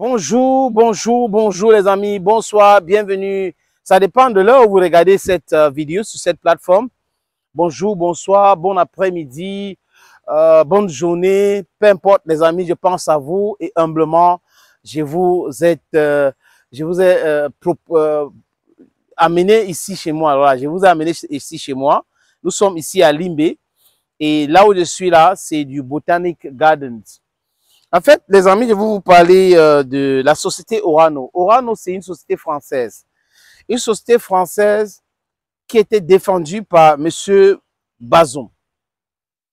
Bonjour, bonjour, bonjour les amis, bonsoir, bienvenue. Ça dépend de l'heure où vous regardez cette euh, vidéo sur cette plateforme. Bonjour, bonsoir, bon après-midi, euh, bonne journée, peu importe les amis, je pense à vous et humblement, je vous euh, ai, amené ici chez moi. là, je vous ai amené ici chez moi. Nous sommes ici à Limbe et là où je suis là, c'est du Botanic Gardens. En fait, les amis, je vais vous parler euh, de la société Orano. Orano, c'est une société française. Une société française qui était défendue par Monsieur Bazon,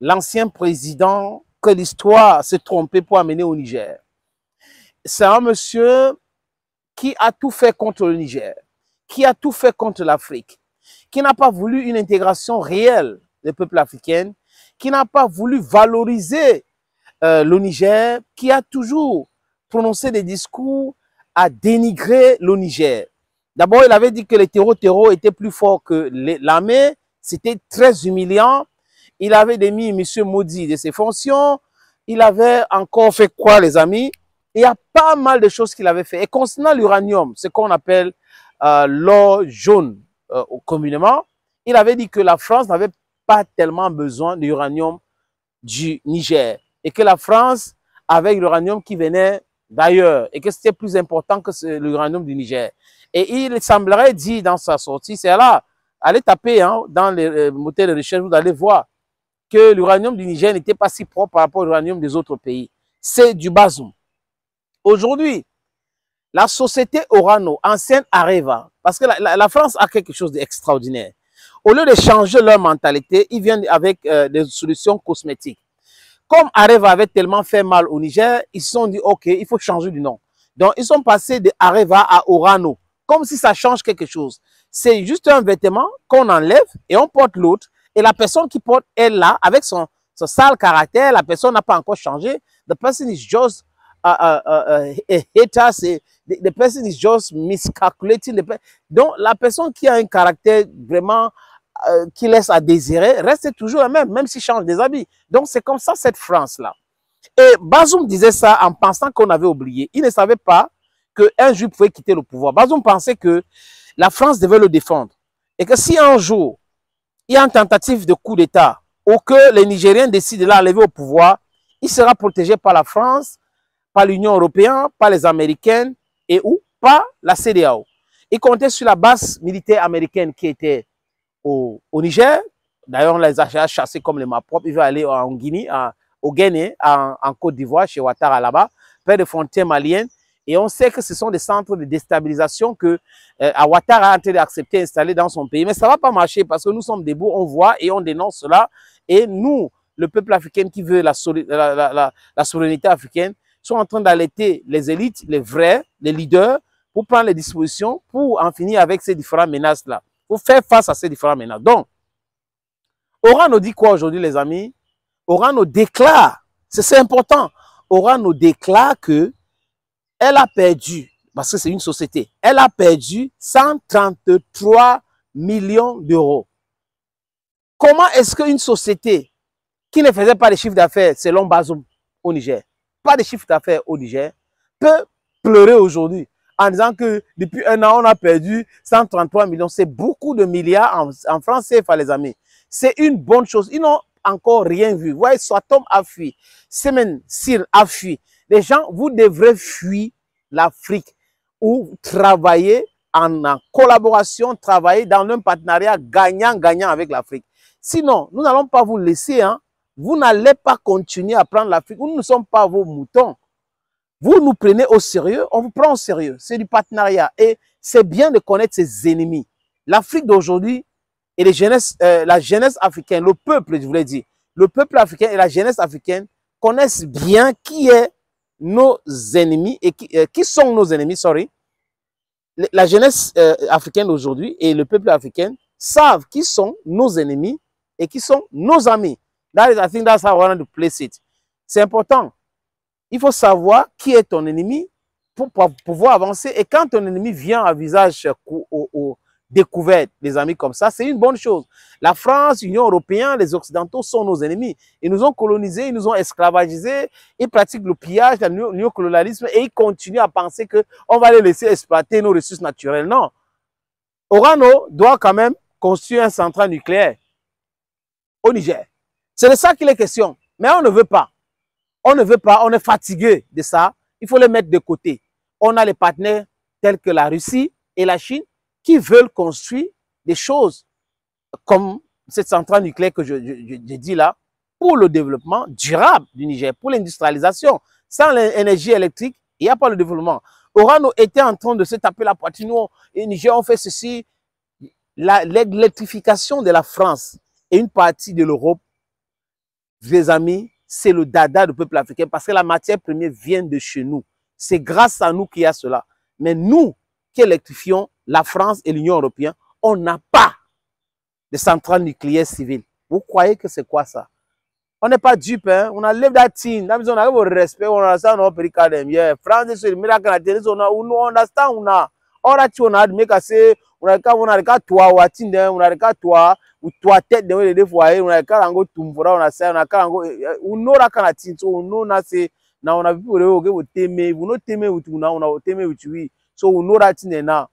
l'ancien président que l'histoire s'est trompée pour amener au Niger. C'est un monsieur qui a tout fait contre le Niger, qui a tout fait contre l'Afrique, qui n'a pas voulu une intégration réelle des peuples africains, qui n'a pas voulu valoriser euh, le Niger, qui a toujours prononcé des discours à dénigrer le Niger. D'abord, il avait dit que les terreaux étaient plus forts que l'armée. C'était très humiliant. Il avait démis M. Maudit de ses fonctions. Il avait encore fait quoi, les amis Il y a pas mal de choses qu'il avait fait. Et concernant l'uranium, ce qu'on appelle euh, l'or jaune euh, communément, il avait dit que la France n'avait pas tellement besoin d'uranium du Niger et que la France avait l'uranium qui venait d'ailleurs et que c'était plus important que l'uranium du Niger. Et il semblerait dire dans sa sortie, c'est là, allez taper hein, dans les euh, moteurs de recherche, vous allez voir que l'uranium du Niger n'était pas si propre par rapport à l'uranium des autres pays. C'est du bazoum. Aujourd'hui, la société Orano, ancienne Areva, parce que la, France a quelque chose d'extraordinaire. Au lieu de changer leur mentalité, ils viennent avec euh, des solutions cosmétiques. Comme Areva avait tellement fait mal au Niger, ils se sont dit, OK, il faut changer du nom. Donc, ils sont passés de Areva à Orano, comme si ça change quelque chose. C'est juste un vêtement qu'on enlève et on porte l'autre. Et la personne qui porte, elle, là, avec son, sale caractère, la personne n'a pas encore changé. The person is just a, euh, a, euh, euh, a, hater, the, person is just miscalculating. donc, la personne qui a un caractère vraiment euh, qui laisse à désirer reste toujours la même, même s'il change des habits. Donc c'est comme ça cette France-là. Et Bazoum disait ça en pensant qu'on avait oublié. Il ne savait pas qu'un juif pouvait quitter le pouvoir. Bazoum pensait que la France devait le défendre. Et que si un jour, il y a une tentative de coup d'État ou que les Nigériens décident de l'enlever au pouvoir, il sera protégé par la France, par l'Union européenne, par les Américaines et ou par la CDAO. Il comptait sur la base militaire américaine qui était au, Niger. D'ailleurs, on les a chassés comme les propres. Ils veulent aller en Guinée, en, au en, Côte d'Ivoire, chez Ouattara là-bas, près de frontières maliennes. Et on sait que ce sont des centres de déstabilisation que euh, Ouattara a accepté d'installer dans son pays. Mais ça ne va pas marcher parce que nous sommes debout, on voit et on dénonce cela. Et nous, le peuple africain qui veut la, la, la, souveraineté africaine, sont en train d'allaiter les élites, les vrais, les leaders, pour prendre les dispositions pour en finir avec ces différentes menaces-là faut faire face à ces différents menaces. Donc, Oran nous dit quoi aujourd'hui, les amis Oran nous déclare, c'est important, Oran nous déclare que elle a perdu, parce que c'est une société, elle a perdu 133 millions d'euros. Comment est-ce qu'une société qui ne faisait pas de chiffre d'affaires selon Bazoum au Niger, pas de chiffre d'affaires au Niger, peut pleurer aujourd'hui en disant que depuis un an, on a perdu 133 millions. C'est beaucoup de milliards en, en les amis. C'est une bonne chose. Ils n'ont encore rien vu. Vous voyez, Swatom a fui. Semen Sir a fui. Les gens, vous devrez fuir l'Afrique ou travailler en, en collaboration, travailler dans un partenariat gagnant-gagnant avec l'Afrique. Sinon, nous n'allons pas vous laisser. Hein. Vous n'allez pas continuer à prendre l'Afrique. Nous ne sommes pas vos moutons. Vous nous prenez au sérieux, on vous prend au sérieux. C'est du partenariat et c'est bien de connaître ses ennemis. L'Afrique d'aujourd'hui et les euh, la jeunesse africaine, le peuple, je voulais dire, le peuple africain et la jeunesse africaine connaissent bien qui est nos ennemis et qui, euh, sont nos ennemis, sorry. La jeunesse euh, africaine d'aujourd'hui et le peuple africain savent qui sont nos ennemis et qui sont nos amis. That is, I think that's how I want to place it. C'est important il faut savoir qui est ton ennemi pour pouvoir avancer. Et quand ton ennemi vient à visage euh, au, découverte, les amis, comme ça, c'est une bonne chose. La France, l'Union européenne, les Occidentaux sont nos ennemis. Ils nous ont colonisés, ils nous ont esclavagisés, ils pratiquent le pillage, le néocolonialisme et ils continuent à penser qu'on va les laisser exploiter nos ressources naturelles. Non. Orano doit quand même construire un central nucléaire au Niger. C'est de ça qu'il est question. Mais on ne veut pas. On ne veut pas, on est fatigué de ça. Il faut les mettre de côté. On a les partenaires tels que la Russie et la Chine qui veulent construire des choses comme cette centrale nucléaire que je, je, dis là pour le développement durable du Niger, pour l'industrialisation. Sans l'énergie électrique, il n'y a pas le développement. Orano était en train de se taper la poitrine. Nous, et Niger, on fait ceci. L'électrification de la France et une partie de l'Europe, les amis, c'est le dada du peuple africain parce que la matière première vient de chez nous. C'est grâce à nous qu'il y a cela. Mais nous, qui électrifions la France et l'Union européenne, on n'a pas de centrale nucléaire civile. Vous croyez que c'est quoi ça On n'est pas dupes. hein? on enlève la tine, on a le respect, on a ça, on a Yeah. France, le miracle, on a, on a, on a, on a, orati onadume kase unalika unalika twa wati nde unalika twa utwa te de wele defu aye unalika rango tumvura unasa unalika rango unora eh, eh, kana tinso unona se na una vipi ule oge uteme uno teme utu na una uteme utui so unora tinde na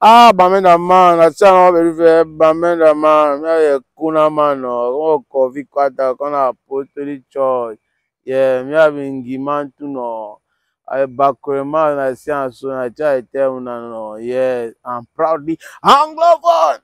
ah bamenda man atia na oberife bamenda man mia ye kuna mano oh, o kovi kwata kona apostolic church ye mia bingima ntuno Bakurema, I see and so I tell you, yes, I'm proudly anglophone.